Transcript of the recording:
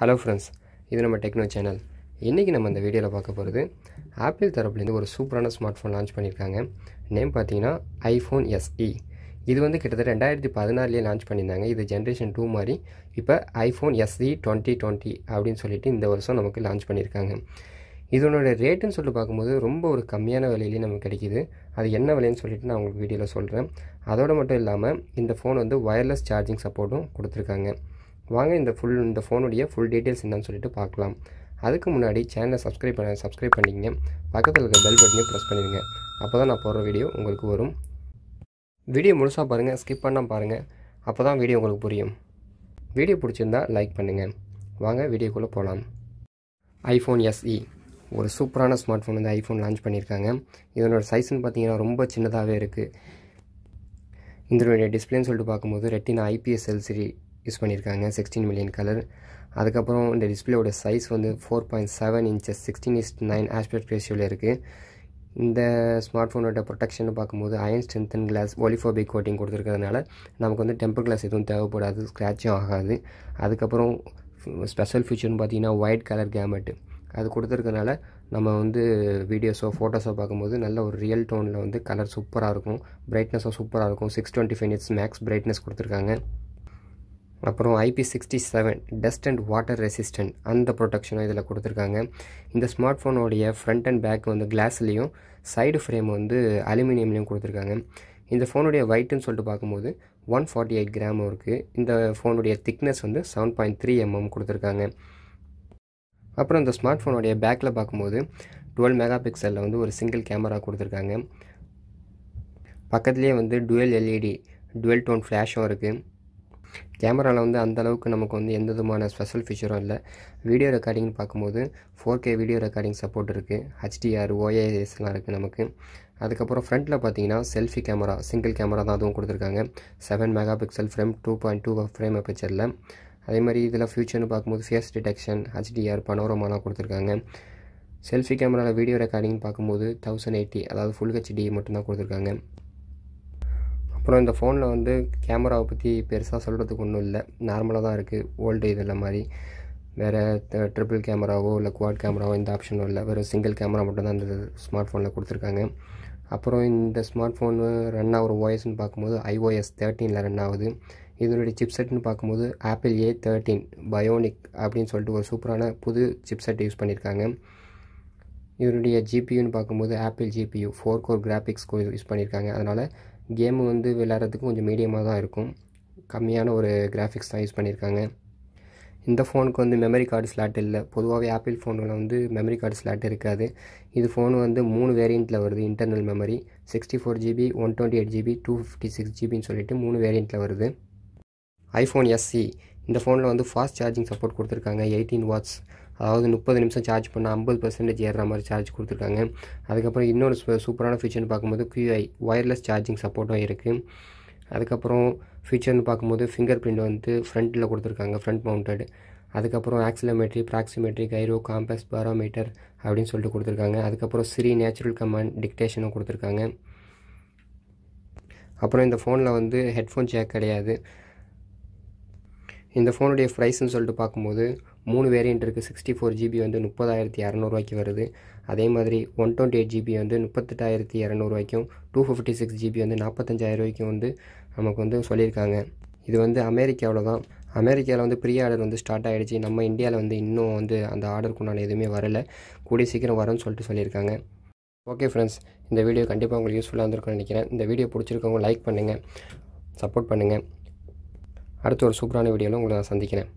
Hello friends இது நம்ம techno channel இன்றைக்கி நம்ம அந்த வீடியோவில் பார்க்க போகிறது ஆப்பிள் தரப்புலேருந்து ஒரு சூப்பரான ஸ்மார்ட் ஃபோன் லான்ச் பண்ணியிருக்காங்க நேம் பார்த்தீங்கன்னா ஐஃபோன் எஸ்இ e. இது வந்து கிட்டத்தட்ட ரெண்டாயிரத்தி பதினாறுலேயே லான்ச் பண்ணியிருந்தாங்க இது ஜென்ரேஷன் டூ மாதிரி இப்போ ஐஃபோன் எஸ்இ டுவெண்ட்டி டுவெண்ட்டி அப்படின்னு சொல்லிட்டு இந்த வருஷம் நமக்கு லான்ச் பண்ணியிருக்காங்க இதனோட ரேட்டுன்னு சொல்லிட்டு பார்க்கும்போது ரொம்ப ஒரு கம்மியான விலையிலே நமக்கு கிடைக்கிது அது என்ன விலைன்னு சொல்லிட்டு நான் உங்களுக்கு வீடியோவில் சொல்கிறேன் அதோடு மட்டும் இல்லாமல் இந்த ஃபோன் வந்து ஒயர்லெஸ் சார்ஜிங் சப்போர்ட்டும் கொடுத்துருக்காங்க வாங்க இந்த ஃபுல் இந்த ஃபோனுடைய ஃபுல் டீட்டெயில்ஸ் என்னன்னு சொல்லிட்டு பார்க்கலாம் அதுக்கு முன்னாடி சேனலை சப்ஸ்கிரைப் பண்ண சப்ஸ்கிரைப் பண்ணிங்க பக்கத்தில் இருக்க பெல் பட்டனையும் ப்ரெஸ் பண்ணிடுங்க அப்போ தான் நான் போடுற வீடியோ உங்களுக்கு வரும் வீடியோ முழுசாக பாருங்கள் ஸ்கிப் பண்ணால் பாருங்கள் அப்போ தான் வீடியோ உங்களுக்கு புரியும் வீடியோ பிடிச்சிருந்தா லைக் பண்ணுங்கள் வாங்க வீடியோக்குள்ளே போகலாம் ஐஃபோன் எஸ்இ ஒரு சூப்பரான ஸ்மார்ட் ஃபோன் வந்து ஐஃபோன் லான்ச் பண்ணியிருக்காங்க இதனோட சைஸ்ன்னு பார்த்தீங்கன்னா ரொம்ப சின்னதாகவே இருக்குது இதனுடைய டிஸ்பிளேன்னு சொல்லிட்டு பார்க்கும்போது ரெட்டினா ஐபிஎஸ் எல்சிடி யூஸ் பண்ணியிருக்காங்க சிக்ஸ்டீன் மில்லியன் கலர் அதுக்கப்புறம் இந்த டிஸ்பிளேயோட சைஸ் வந்து four point seven inches sixteen is to nine aspect ரேஷியோவில் இருக்குது இந்த ஸ்மார்ட் ஃபோனோட ப்ரொடெக்ஷன் பார்க்கும்போது ion strengthened glass oleophobic coating கொடுத்துருக்கிறதுனால நமக்கு வந்து டெம்பர் கிளாஸ் எதுவும் தேவைப்படாது ஸ்க்ராட்சும் ஆகாது அதுக்கப்புறம் ஸ்பெஷல் ஃபீச்சர்னு பார்த்தீங்கன்னா ஒயிட் கலர் கேமெட்டு அது கொடுத்துருக்கனால நம்ம வந்து வீடியோஸோ ஃபோட்டோஸோ பார்க்கும்போது நல்ல ஒரு ரியல் டோனில் வந்து கலர் சூப்பராக இருக்கும் பிரைட்னஸும் சூப்பராக இருக்கும் six twenty five nits max brightness கொடுத்துருக்காங்க அப்புறம் IP sixty seven dust and water resistant அந்த ப்ரொடக்ஷனும் இதில் கொடுத்துருக்காங்க இந்த ஸ்மார்ட் ஃபோனோடைய ஃப்ரண்ட் அண்ட் பேக் வந்து கிளாஸ்லேயும் சைடு ஃப்ரேம் வந்து அலுமினியம்லேயும் கொடுத்துருக்காங்க இந்த ஃபோனுடைய வெயிட்டுன்னு சொல்லிட்டு பார்க்கும்போது ஒன் ஃபார்ட்டி எயிட் கிராமும் இருக்குது இந்த ஃபோனுடைய திக்னஸ் வந்து செவன் பாயிண்ட் த்ரீ எம்எம் கொடுத்துருக்காங்க அப்புறம் இந்த ஸ்மார்ட் ஃபோனுடைய பேக்கில் பார்க்கும்போது டுவெல் மெகா பிக்சலில் வந்து ஒரு சிங்கிள் கேமரா கொடுத்துருக்காங்க பக்கத்துலேயே வந்து டுவெல் எல்இடி டுவெல் டோன் ஃப்ளாஷும் இருக்குது கேமராவில் வந்து அந்தளவுக்கு நமக்கு வந்து எந்த விதமான ஸ்பெஷல் ஃபீச்சரும் இல்லை வீடியோ ரெக்கார்டிங் பார்க்கும்போது four K video recording support இருக்குது ஹச்டிஆர் ஓஏஎஸ்லாம் இருக்குது நமக்கு அதுக்கப்புறம் ஃப்ரண்ட்டில் பார்த்தீங்கன்னா செல்ஃபி கேமரா சிங்கிள் கேமரா தான் அதுவும் கொடுத்துருக்காங்க seven megapixel frame two point two frame அப்பச்சரில் அதே மாதிரி இதில் ஃபியூச்சர்னு பார்க்கும்போது ஃபேஸ் டிடெக்ஷன் ஹச்டிஆர் பனோரமாலாம் கொடுத்துருக்காங்க செல்ஃபி கேமராவில் வீடியோ ரெக்கார்டிங் பார்க்கும்போது தௌசண்ட் எயிட்டி அதாவது ஃபுல் ஹெச்டி மட்டும்தான் கொடுத்துருக்காங்க அப்புறம் இந்த ஃபோனில் வந்து கேமராவை பற்றி பெருசாக சொல்கிறதுக்கு ஒன்றும் இல்லை நார்மலாக தான் இருக்குது ஓல்டு இதில் மாதிரி வேறு ட்ரிபிள் கேமராவோ இல்லை குவாட் கேமராவோ இந்த ஆப்ஷனும் இல்லை வெறும் சிங்கிள் கேமரா மட்டும்தான் இந்த ஸ்மார்ட் ஃபோனில் கொடுத்துருக்காங்க அப்புறம் இந்த ஸ்மார்ட் ஃபோனு ரன் ஆகிற ஓஎஸ்ன்னு பார்க்கும்போது ஐஓஎஸ் தேர்ட்டீனில் ரன் ஆகுது இதனுடைய சிப்செட்னு பார்க்கும்போது ஆப்பிள் ஏ தேர்ட்டீன் பயோனிக் அப்படின்னு சொல்லிட்டு ஒரு சூப்பரான புது சிப்செட் யூஸ் பண்ணியிருக்காங்க இதனுடைய ஜிபியூன்னு பார்க்கும்போது Apple GPU four core graphics use பண்ணியிருக்காங்க அதனால் கேமு வந்து விளாட்றதுக்கு கொஞ்சம் மீடியமாக தான் இருக்கும் கம்மியான ஒரு கிராஃபிக்ஸ் தான் யூஸ் பண்ணியிருக்காங்க இந்த ஃபோனுக்கு வந்து மெமரி கார்டு ஸ்லாட் இல்லை பொதுவாகவே ஆப்பிள் ஃபோனில் வந்து மெமரி கார்டு ஸ்லாட் இருக்காது இது ஃபோன் வந்து மூணு வேரியண்ட்டில் வருது internal memory sixty four GB one twenty eight GB two fifty six ஜிபின்னு சொல்லிட்டு மூணு வேரியண்ட்டில் வருது ஐஃபோன் எஸ்சி e. இந்த ஃபோனில் வந்து ஃபாஸ்ட் சார்ஜிங் சப்போர்ட் கொடுத்துருக்காங்க எயிட்டீன் வாட்ஸ் அதாவது முப்பது நிமிஷம் சார்ஜ் பண்ணால் ஐம்பது பர்சன்டேஜ் ஏற மாதிரி சார்ஜ் கொடுத்துருக்காங்க அதுக்கப்புறம் இன்னொரு சூப்பரான ஃபீச்சர்னு பார்க்கும்போது கியூஐ ஒயர்லெஸ் சார்ஜிங் சப்போர்ட்டும் இருக்குது அதுக்கப்புறம் ஃபீச்சர்னு பார்க்கும்போது ஃபிங்கர் பிரிண்ட் வந்து ஃப்ரண்ட்டில் கொடுத்துருக்காங்க ஃப்ரண்ட் மவுண்டட் அதுக்கப்புறம் accelerometer proximity gyro compass barometer அப்படின்னு சொல்லிட்டு கொடுத்துருக்காங்க அதுக்கப்புறம் சிறி நேச்சுரல் கமாண்ட் டிக்டேஷனும் கொடுத்துருக்காங்க அப்புறம் இந்த ஃபோனில் வந்து ஹெட்ஃபோன் ஜேக் கிடையாது இந்த ஃபோனுடைய ப்ரைஸ்ன்னு சொல்லிட்டு பார்க்கும்போது மூணு வேரியண்ட் இருக்குது சிக்ஸ்டி ஃபோர் ஜிபி வந்து முப்பதாயிரத்தி இரநூறுவாய்க்கு வருது அதே மாதிரி ஒன் டுவெண்ட்டி எயிட் ஜிபி வந்து முப்பத்தெட்டாயிரத்தி இரநூறுவாய்க்கும் டூ ஃபிஃப்டி சிக்ஸ் ஜிபி வந்து நாற்பத்தஞ்சாயிரூவாய்க்கும் வந்து நமக்கு வந்து சொல்லியிருக்காங்க இது வந்து அமெரிக்காவில் தான் அமெரிக்காவில் வந்து ப்ரீ ஆர்டர் வந்து ஸ்டார்ட் ஆகிடுச்சு நம்ம இந்தியாவில் வந்து இன்னும் வந்து அந்த ஆர்டருக்குண்டான எதுவுமே வரலை கூடிய சீக்கிரம் வரும்னு சொல்லிட்டு சொல்லியிருக்காங்க ஓகே ஃப்ரெண்ட்ஸ் இந்த வீடியோ கண்டிப்பாக உங்களுக்கு யூஸ்ஃபுல்லாக இருந்திருக்கும்னு நினைக்கிறேன் இந்த வீடியோ பிடிச்சிருக்கவங்க லைக் பண்ணுங்கள் சப்போர்ட் பண்ணுங்கள் அடுத்த ஒரு சூப்பரான வீடியோவில் உங்களை நான் சந்திக்கிறேன்